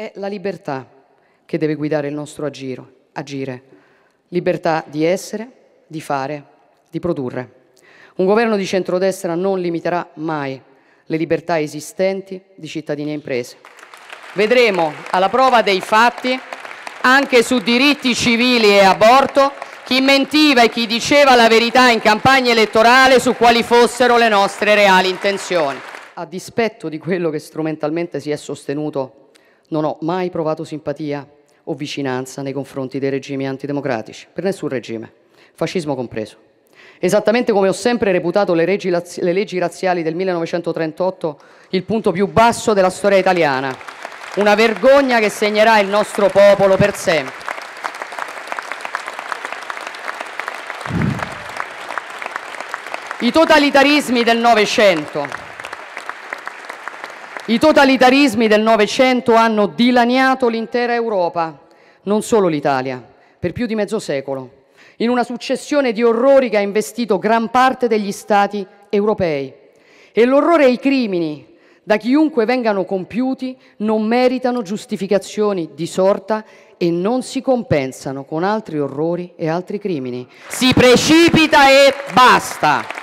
È la libertà che deve guidare il nostro agiro, agire. Libertà di essere, di fare, di produrre. Un governo di centrodestra non limiterà mai le libertà esistenti di cittadini e imprese. Vedremo alla prova dei fatti, anche su diritti civili e aborto, chi mentiva e chi diceva la verità in campagna elettorale su quali fossero le nostre reali intenzioni. A dispetto di quello che strumentalmente si è sostenuto non ho mai provato simpatia o vicinanza nei confronti dei regimi antidemocratici, per nessun regime, fascismo compreso. Esattamente come ho sempre reputato le, leggi, le leggi razziali del 1938 il punto più basso della storia italiana, una vergogna che segnerà il nostro popolo per sempre. I totalitarismi del Novecento i totalitarismi del Novecento hanno dilaniato l'intera Europa, non solo l'Italia, per più di mezzo secolo, in una successione di orrori che ha investito gran parte degli Stati europei. E l'orrore e i crimini, da chiunque vengano compiuti, non meritano giustificazioni di sorta e non si compensano con altri orrori e altri crimini. Si precipita e basta!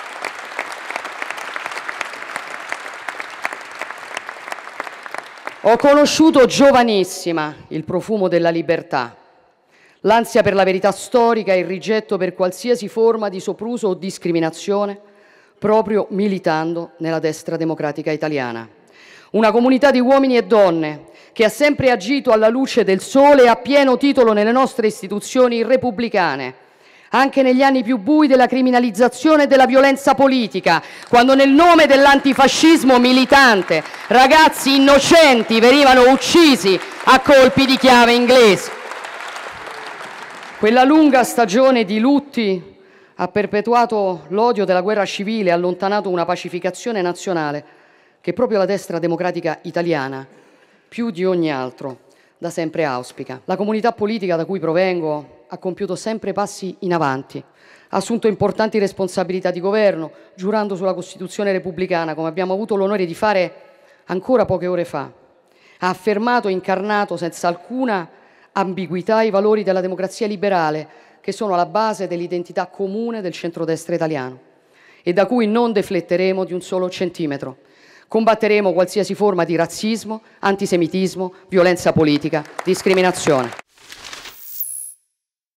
Ho conosciuto giovanissima il profumo della libertà, l'ansia per la verità storica e il rigetto per qualsiasi forma di sopruso o discriminazione, proprio militando nella destra democratica italiana. Una comunità di uomini e donne che ha sempre agito alla luce del sole e a pieno titolo nelle nostre istituzioni repubblicane, anche negli anni più bui della criminalizzazione e della violenza politica, quando nel nome dell'antifascismo militante ragazzi innocenti venivano uccisi a colpi di chiave inglese. Quella lunga stagione di lutti ha perpetuato l'odio della guerra civile e allontanato una pacificazione nazionale che proprio la destra democratica italiana, più di ogni altro, da sempre auspica. La comunità politica da cui provengo, ha compiuto sempre passi in avanti, ha assunto importanti responsabilità di governo, giurando sulla Costituzione repubblicana, come abbiamo avuto l'onore di fare ancora poche ore fa. Ha affermato e incarnato senza alcuna ambiguità i valori della democrazia liberale, che sono alla base dell'identità comune del centrodestra italiano e da cui non defletteremo di un solo centimetro. Combatteremo qualsiasi forma di razzismo, antisemitismo, violenza politica, discriminazione.